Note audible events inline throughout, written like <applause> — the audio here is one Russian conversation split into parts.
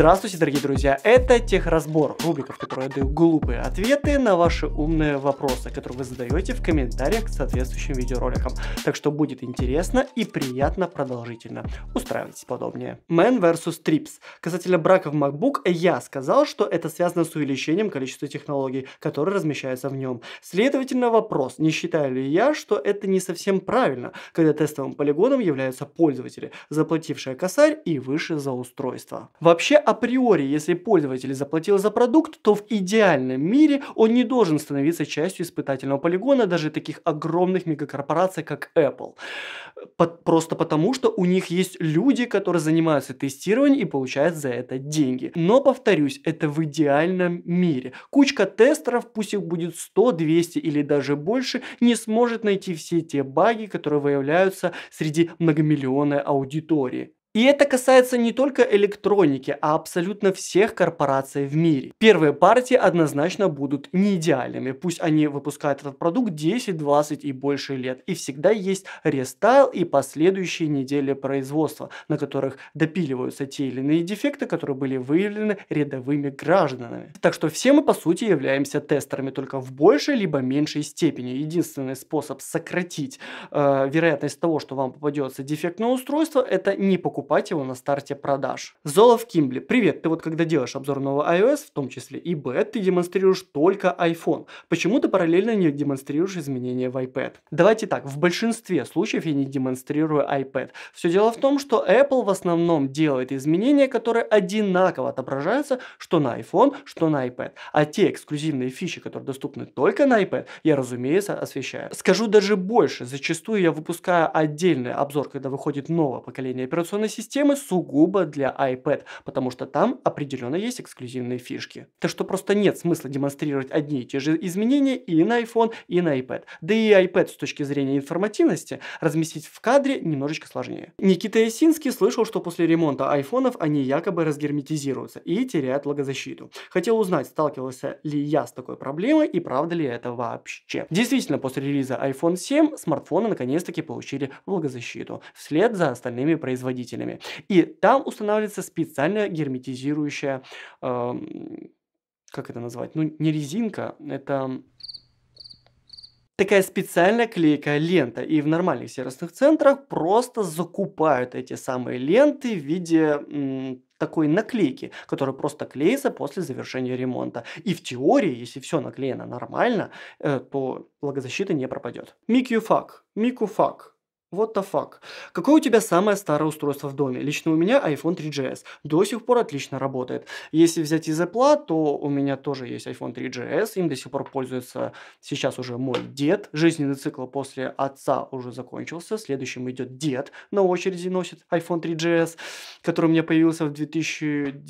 Здравствуйте, дорогие друзья! Это техразбор, рубрика, в которой я даю глупые ответы на ваши умные вопросы, которые вы задаете в комментариях к соответствующим видеороликам. Так что будет интересно и приятно продолжительно. Устраивайтесь подобнее. Man vs. Trips. Касательно брака в MacBook, я сказал, что это связано с увеличением количества технологий, которые размещаются в нем. Следовательно, вопрос, не считаю ли я, что это не совсем правильно, когда тестовым полигоном являются пользователи, заплатившие косарь и выше за устройство. Вообще, априори, если пользователь заплатил за продукт, то в идеальном мире он не должен становиться частью испытательного полигона даже таких огромных мегакорпораций, как Apple. Под, просто потому, что у них есть люди, которые занимаются тестированием и получают за это деньги. Но, повторюсь, это в идеальном мире. Кучка тестеров, пусть их будет 100, 200 или даже больше, не сможет найти все те баги, которые выявляются среди многомиллионной аудитории. И это касается не только электроники, а абсолютно всех корпораций в мире. Первые партии однозначно будут не идеальными. Пусть они выпускают этот продукт 10, 20 и больше лет. И всегда есть рестайл и последующие недели производства, на которых допиливаются те или иные дефекты, которые были выявлены рядовыми гражданами. Так что все мы по сути являемся тестерами, только в большей либо меньшей степени. Единственный способ сократить э, вероятность того, что вам попадется дефектное устройство, это не покупать покупать его на старте продаж. Золов Кимбли, Привет, ты вот когда делаешь обзор нового iOS, в том числе и B, ты демонстрируешь только iPhone. Почему ты параллельно не демонстрируешь изменения в iPad? Давайте так, в большинстве случаев я не демонстрирую iPad. Все дело в том, что Apple в основном делает изменения, которые одинаково отображаются что на iPhone, что на iPad. А те эксклюзивные фичи, которые доступны только на iPad, я, разумеется, освещаю. Скажу даже больше, зачастую я выпускаю отдельный обзор, когда выходит новое поколение операционной системы сугубо для iPad, потому что там определенно есть эксклюзивные фишки. Так что просто нет смысла демонстрировать одни и те же изменения и на iPhone, и на iPad. Да и iPad с точки зрения информативности разместить в кадре немножечко сложнее. Никита Ясинский слышал, что после ремонта айфонов они якобы разгерметизируются и теряют влагозащиту. Хотел узнать, сталкивался ли я с такой проблемой и правда ли это вообще. Действительно, после релиза iPhone 7 смартфоны наконец-таки получили влагозащиту, вслед за остальными производителями двигателями. И там устанавливается специально герметизирующая, э, как это назвать, ну не резинка, это такая специальная клейкая лента. И в нормальных сервисных центрах просто закупают эти самые ленты в виде м, такой наклейки, которая просто клеится после завершения ремонта. И в теории, если все наклеено нормально, э, то влагозащита не пропадет. Микюфак. Микуфак. What the fuck? Какое у тебя самое старое устройство в доме? Лично у меня iPhone 3GS. До сих пор отлично работает. Если взять из Apple, то у меня тоже есть iPhone 3GS. Им до сих пор пользуется сейчас уже мой дед. Жизненный цикл после отца уже закончился. Следующим идет дед. На очереди носит iPhone 3GS, который у меня появился в 2010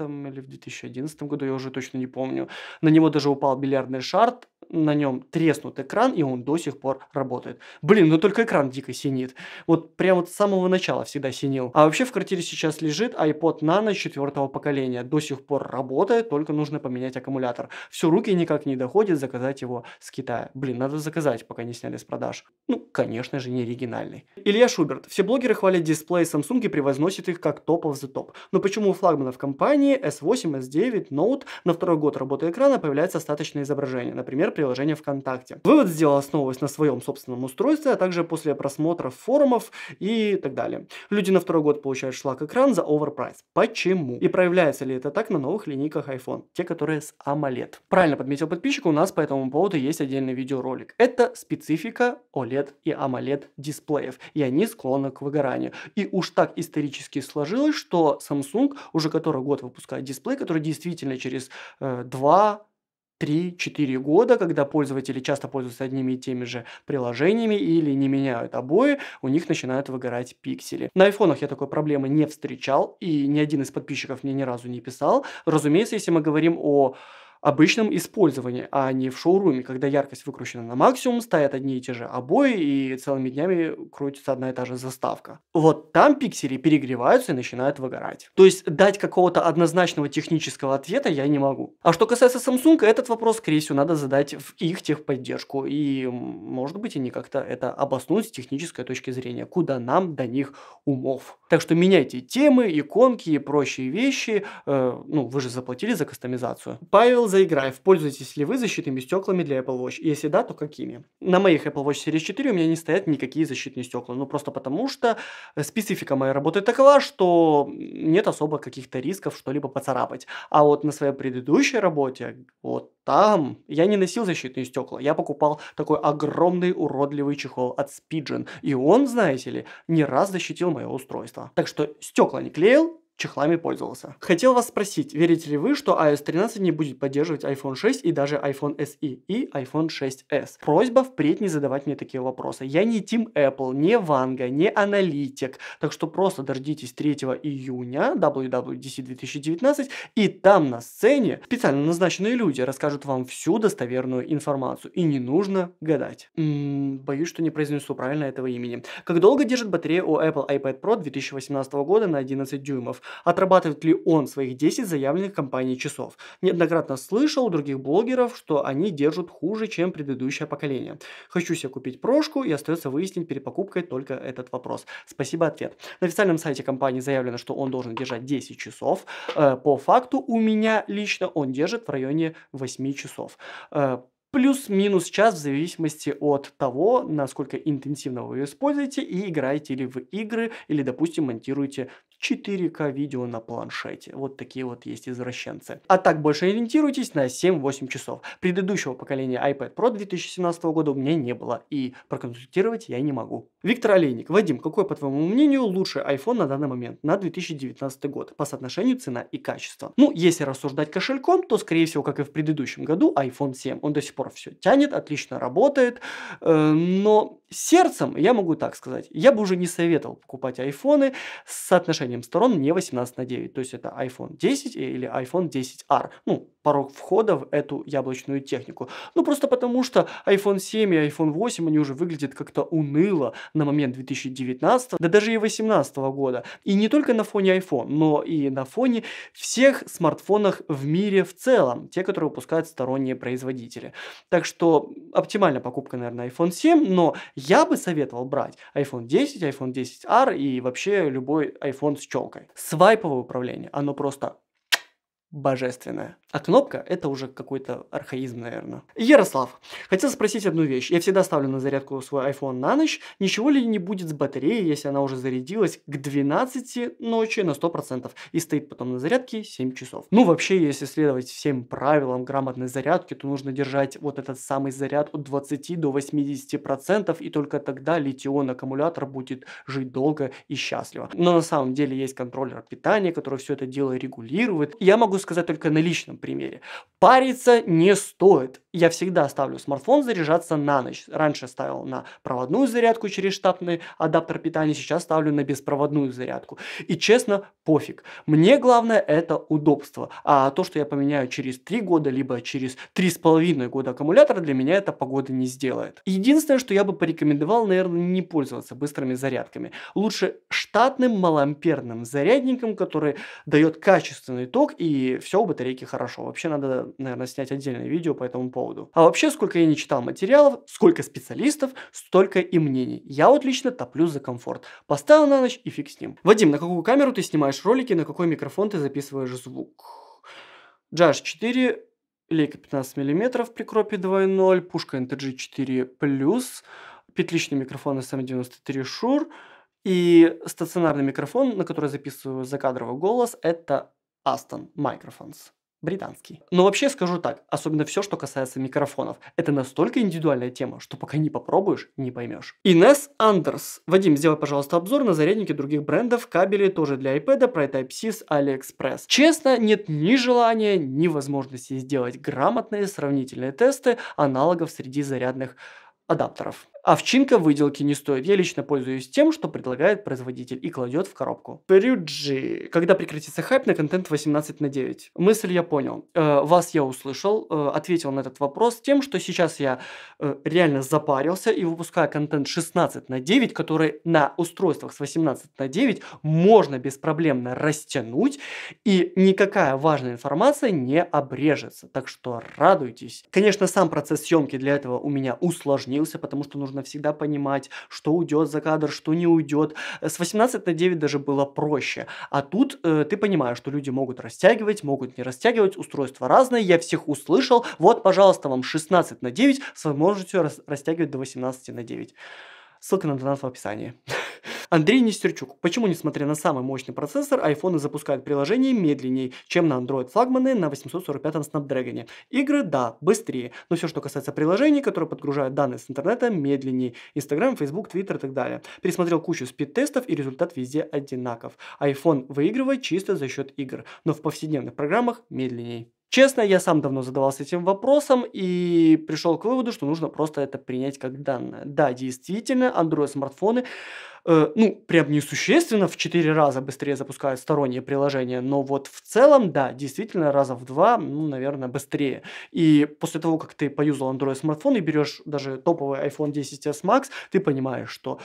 или в 2011 году, я уже точно не помню. На него даже упал бильярдный шарт. На нем треснут экран, и он до сих пор работает. Блин, ну только экран дико синит. Вот прям вот с самого начала всегда синил. А вообще в квартире сейчас лежит iPod Nano четвертого поколения. До сих пор работает, только нужно поменять аккумулятор. Все, руки никак не доходят заказать его с Китая. Блин, надо заказать, пока не сняли с продаж. Ну, конечно же, не оригинальный. Илья Шуберт. Все блогеры хвалят дисплей Samsung и превозносят их как топов за топ. Но почему у флагманов компании S8, S9, Note на второй год работы экрана появляется остаточное изображение, например, приложение ВКонтакте? Вывод сделал, основываясь на своем собственном устройстве, а также после просмотра просмотров, форумов и так далее. Люди на второй год получают шлак-экран за оверпрайс. Почему? И проявляется ли это так на новых линейках iPhone, те, которые с AMOLED? Правильно подметил подписчик, у нас по этому поводу есть отдельный видеоролик. Это специфика OLED и AMOLED дисплеев, и они склонны к выгоранию. И уж так исторически сложилось, что Samsung уже который год выпускает дисплей, который действительно через э, 2 3-4 года, когда пользователи часто пользуются одними и теми же приложениями или не меняют обои, у них начинают выгорать пиксели. На айфонах я такой проблемы не встречал, и ни один из подписчиков мне ни разу не писал. Разумеется, если мы говорим о обычном использовании, а не в шоуруме, когда яркость выкручена на максимум, стоят одни и те же обои и целыми днями крутится одна и та же заставка. Вот там пиксели перегреваются и начинают выгорать. То есть дать какого-то однозначного технического ответа я не могу. А что касается Samsung, этот вопрос, скорее всего, надо задать в их техподдержку и, может быть, они как-то это обоснуют с технической точки зрения, куда нам до них умов. Так что меняйте темы, иконки и прочие вещи. Э, ну, вы же заплатили за кастомизацию. Павел Заиграев. Пользуетесь ли вы защитными стеклами для Apple Watch? Если да, то какими? На моих Apple Watch Series 4 у меня не стоят никакие защитные стекла. Ну, просто потому что э, специфика моей работы такова, что нет особо каких-то рисков что-либо поцарапать. А вот на своей предыдущей работе, вот там я не носил защитные стекла, я покупал такой огромный уродливый чехол от Спиджин, и он, знаете ли, не раз защитил мое устройство. Так что стекла не клеил, чехлами пользовался. Хотел вас спросить, верите ли вы, что iOS 13 не будет поддерживать iPhone 6 и даже iPhone SE и iPhone 6s? Просьба впредь не задавать мне такие вопросы. Я не Team Apple, не Ванга, не аналитик, так что просто дождитесь 3 июня WWDC 2019 и там на сцене специально назначенные люди расскажут вам всю достоверную информацию и не нужно гадать. М-м, боюсь, что не произнесу правильно этого имени. Как долго держит батарея у Apple iPad Pro 2018 года на 11 дюймов? отрабатывает ли он своих 10 заявленных компанией часов. Неоднократно слышал у других блогеров, что они держат хуже, чем предыдущее поколение. Хочу себе купить прошку и остается выяснить перед покупкой только этот вопрос. Спасибо, ответ. На официальном сайте компании заявлено, что он должен держать 10 часов. Э, по факту у меня лично он держит в районе 8 часов э, плюс-минус час в зависимости от того, насколько интенсивно вы используете и играете ли в игры, или, допустим, монтируете 4К видео на планшете. Вот такие вот есть извращенцы. А так больше ориентируйтесь на 7-8 часов. Предыдущего поколения iPad Pro 2017 года у меня не было, и проконсультировать я не могу. Виктор Олейник. Вадим, какой, по твоему мнению, лучший iPhone на данный момент, на 2019 год, по соотношению цена и качество? Ну, если рассуждать кошельком, то, скорее всего, как и в предыдущем году, iPhone 7. Он до сих пор все тянет, отлично работает, э, но сердцем я могу так сказать. Я бы уже не советовал покупать айфоны с соотношением соотношением сторон не 18 на 9. То есть это iPhone 10 или iPhone 10R. Ну, порог входа в эту яблочную технику. Ну, просто потому что iPhone 7 и iPhone 8, они уже выглядят как-то уныло на момент 2019, да даже и 2018 года. И не только на фоне iPhone, но и на фоне всех смартфонов в мире в целом, те, которые выпускают сторонние производители. Так что оптимальная покупка, наверное, iPhone 7, но я бы советовал брать iPhone 10, iPhone 10R и вообще любой iPhone челкой. Свайповое управление, оно просто божественное. А кнопка – это уже какой-то архаизм, наверное. Ярослав, хотел спросить одну вещь. Я всегда ставлю на зарядку свой iPhone на ночь. Ничего ли не будет с батареей, если она уже зарядилась к 12 ночи на 100% и стоит потом на зарядке 7 часов? Ну, вообще, если следовать всем правилам грамотной зарядки, то нужно держать вот этот самый заряд от 20 до 80%, и только тогда литион-аккумулятор будет жить долго и счастливо. Но на самом деле есть контроллер питания, который все это дело регулирует. Я могу сказать только на личном примере. Париться не стоит я всегда ставлю смартфон заряжаться на ночь. Раньше ставил на проводную зарядку через штатный адаптер питания, сейчас ставлю на беспроводную зарядку. И честно, пофиг. Мне главное это удобство. А то, что я поменяю через 3 года, либо через 3,5 года аккумулятор, для меня это погода не сделает. Единственное, что я бы порекомендовал, наверное, не пользоваться быстрыми зарядками. Лучше штатным малоамперным зарядником, который дает качественный ток и все у батарейки хорошо. Вообще надо, наверное, снять отдельное видео по этому поводу поводу. А вообще, сколько я не читал материалов, сколько специалистов, столько и мнений. Я вот лично топлю за комфорт. Поставил на ночь и фиг с ним. Вадим, на какую камеру ты снимаешь ролики, на какой микрофон ты записываешь звук? Джаш 4, лейка 15 мм при кропе 2.0, пушка NTG 4+, петличный микрофон SM93 эм Shure, и стационарный микрофон, на который записываю закадровый голос, это Aston Microphones британский. Но вообще скажу так, особенно все, что касается микрофонов. Это настолько индивидуальная тема, что пока не попробуешь, не поймешь. Инес Андерс. Вадим, сделай, пожалуйста, обзор на зарядники других брендов, кабели тоже для iPad, про Type-C с AliExpress. Честно, нет ни желания, ни возможности сделать грамотные сравнительные тесты аналогов среди зарядных адаптеров. Овчинка а выделки не стоит. Я лично пользуюсь тем, что предлагает производитель и кладет в коробку. Перюджи. Когда прекратится хайп на контент 18 на 9? Мысль я понял. Э, вас я услышал. Э, ответил на этот вопрос тем, что сейчас я э, реально запарился и выпускаю контент 16 на 9, который на устройствах с 18 на 9 можно беспроблемно растянуть и никакая важная информация не обрежется. Так что радуйтесь. Конечно, сам процесс съемки для этого у меня усложнился, потому что нужно нужно всегда понимать, что уйдет за кадр, что не уйдет. Э, с 18 на 9 даже было проще. А тут э, ты понимаешь, что люди могут растягивать, могут не растягивать, устройства разные, я всех услышал. Вот, пожалуйста, вам 16 на 9 с возможностью растягивать до 18 на 9. Ссылка на донат в описании. <laughs> Андрей Нестерчук. Почему, несмотря на самый мощный процессор, айфоны запускают приложение медленнее, чем на Android-флагманы на 845-м Snapdragon? Игры, да, быстрее, но все, что касается приложений, которые подгружают данные с интернета, медленнее. Instagram, Facebook, Twitter и так далее. Пересмотрел кучу спид-тестов и результат везде одинаков. iPhone выигрывает чисто за счет игр, но в повседневных программах медленнее. Честно, я сам давно задавался этим вопросом и пришел к выводу, что нужно просто это принять как данное. Да, действительно, Android-смартфоны э, ну, прям несущественно в 4 раза быстрее запускают сторонние приложения, но вот в целом, да, действительно, раза в 2, ну, наверное, быстрее. И после того, как ты поюзал Android-смартфон и берешь даже топовый iPhone 10s Max, ты понимаешь, что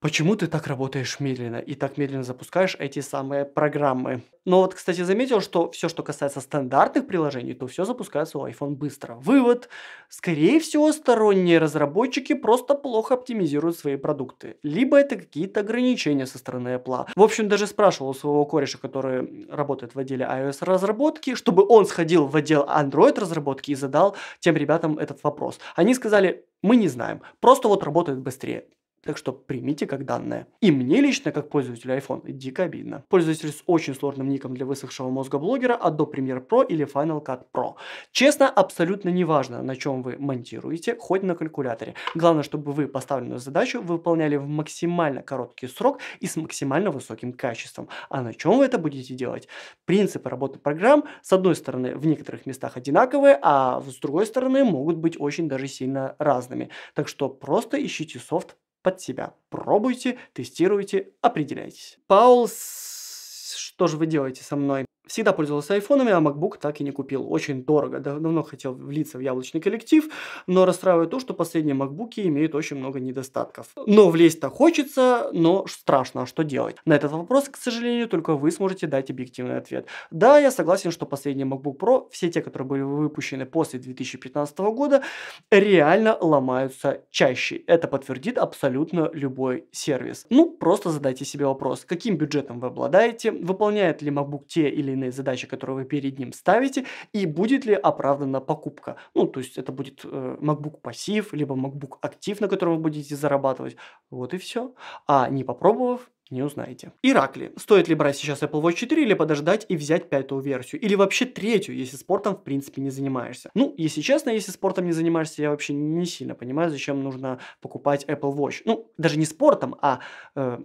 почему ты так работаешь медленно и так медленно запускаешь эти самые программы. Но вот, кстати, заметил, что все, что касается стандартных приложений, то все запускается у iPhone быстро. Вывод. Скорее всего, сторонние разработчики просто плохо оптимизируют свои продукты. Либо это какие-то ограничения со стороны Apple. В общем, даже спрашивал у своего кореша, который работает в отделе iOS разработки, чтобы он сходил в отдел Android разработки и задал тем ребятам этот вопрос. Они сказали, мы не знаем, просто вот работает быстрее так что примите как данное. И мне лично, как пользователю iPhone, дико обидно. Пользователь с очень сложным ником для высохшего мозга блогера от до Premiere Pro или Final Cut Pro. Честно, абсолютно не важно, на чем вы монтируете, хоть на калькуляторе. Главное, чтобы вы поставленную задачу выполняли в максимально короткий срок и с максимально высоким качеством. А на чем вы это будете делать? Принципы работы программ, с одной стороны, в некоторых местах одинаковые, а с другой стороны, могут быть очень даже сильно разными. Так что просто ищите софт под себя. Пробуйте, тестируйте, определяйтесь. Паулс что же вы делаете со мной? Всегда пользовался айфонами, а MacBook так и не купил. Очень дорого. Давно хотел влиться в яблочный коллектив, но расстраивает то, что последние MacBook имеют очень много недостатков. Но влезть-то хочется, но страшно, а что делать? На этот вопрос, к сожалению, только вы сможете дать объективный ответ. Да, я согласен, что последние MacBook Pro, все те, которые были выпущены после 2015 года, реально ломаются чаще. Это подтвердит абсолютно любой сервис. Ну, просто задайте себе вопрос, каким бюджетом вы обладаете, выполняет ли MacBook те или иные задачи, которые вы перед ним ставите, и будет ли оправдана покупка. Ну, то есть это будет э, MacBook пассив, либо MacBook актив, на котором вы будете зарабатывать. Вот и все. А не попробовав, не узнаете. Иракли. Стоит ли брать сейчас Apple Watch 4 или подождать и взять пятую версию? Или вообще третью, если спортом в принципе не занимаешься? Ну, если честно, если спортом не занимаешься, я вообще не сильно понимаю, зачем нужно покупать Apple Watch. Ну, даже не спортом, а э,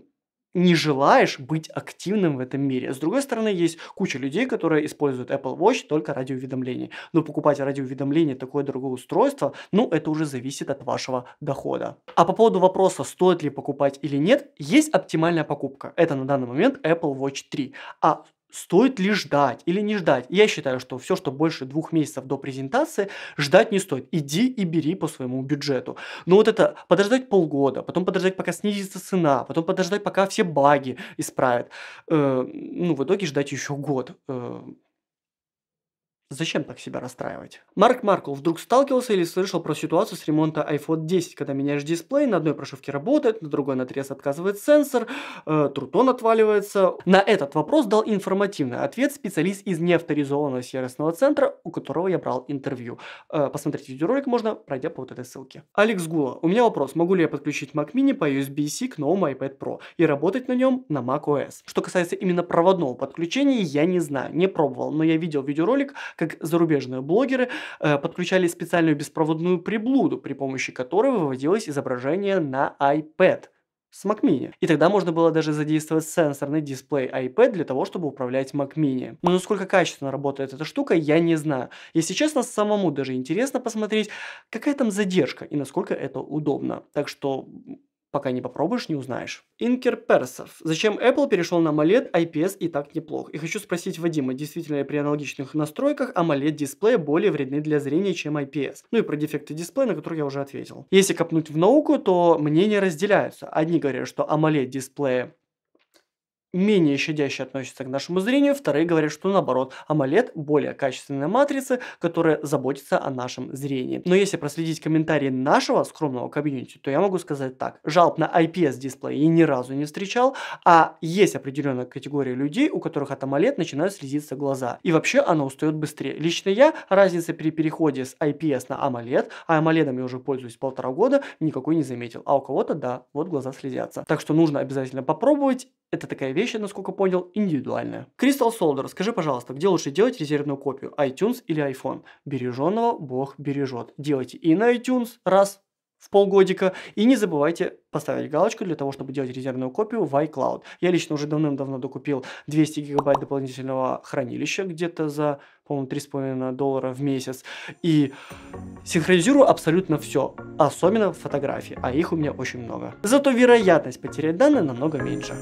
не желаешь быть активным в этом мире. С другой стороны, есть куча людей, которые используют Apple Watch только ради уведомлений. Но покупать ради уведомлений такое дорогое устройство, ну, это уже зависит от вашего дохода. А по поводу вопроса, стоит ли покупать или нет, есть оптимальная покупка. Это на данный момент Apple Watch 3. А стоит ли ждать или не ждать. Я считаю, что все, что больше двух месяцев до презентации, ждать не стоит. Иди и бери по своему бюджету. Но вот это подождать полгода, потом подождать, пока снизится цена, потом подождать, пока все баги исправят. Э, ну, в итоге ждать еще год. Э, Зачем так себя расстраивать? Марк Маркл вдруг сталкивался или слышал про ситуацию с ремонта iPhone 10, когда меняешь дисплей, на одной прошивке работает, на другой на надрез отказывает сенсор, э, трутон отваливается. На этот вопрос дал информативный ответ специалист из неавторизованного сервисного центра, у которого я брал интервью. Э, посмотреть видеоролик можно, пройдя по вот этой ссылке. Алекс Гула, у меня вопрос, могу ли я подключить Mac Mini по USB-C к новому iPad Pro и работать на нем на macOS? Что касается именно проводного подключения, я не знаю, не пробовал, но я видел видеоролик, как зарубежные блогеры э, подключали специальную беспроводную приблуду, при помощи которой выводилось изображение на iPad с Mac Mini. И тогда можно было даже задействовать сенсорный дисплей iPad для того, чтобы управлять Mac Mini. Но насколько качественно работает эта штука, я не знаю. Если честно, самому даже интересно посмотреть, какая там задержка и насколько это удобно. Так что Пока не попробуешь, не узнаешь. Инкер Персов. Зачем Apple перешел на AMOLED? IPS и так неплох. И хочу спросить Вадима, действительно ли при аналогичных настройках AMOLED дисплей более вредны для зрения, чем IPS? Ну и про дефекты дисплея, на которые я уже ответил. Если копнуть в науку, то мнения разделяются. Одни говорят, что AMOLED дисплея менее щадяще относится к нашему зрению, вторые говорят, что наоборот, AMOLED более качественная матрица, которая заботится о нашем зрении. Но если проследить комментарии нашего скромного комьюнити, то я могу сказать так, жалоб на IPS дисплей я ни разу не встречал, а есть определенная категория людей, у которых от AMOLED начинают слезиться глаза. И вообще она устает быстрее. Лично я разница при переходе с IPS на AMOLED, а AMOLED я уже пользуюсь полтора года, никакой не заметил. А у кого-то да, вот глаза слезятся. Так что нужно обязательно попробовать это такая вещь, насколько понял, индивидуальная. Crystal Solder, скажи, пожалуйста, где лучше делать резервную копию, iTunes или iPhone? Береженного Бог бережет. Делайте и на iTunes, раз, в полгодика. И не забывайте поставить галочку для того, чтобы делать резервную копию в iCloud. Я лично уже давным-давно докупил 200 гигабайт дополнительного хранилища где-то за, по-моему, 3,5 доллара в месяц. И синхронизирую абсолютно все, особенно фотографии, а их у меня очень много. Зато вероятность потерять данные намного меньше.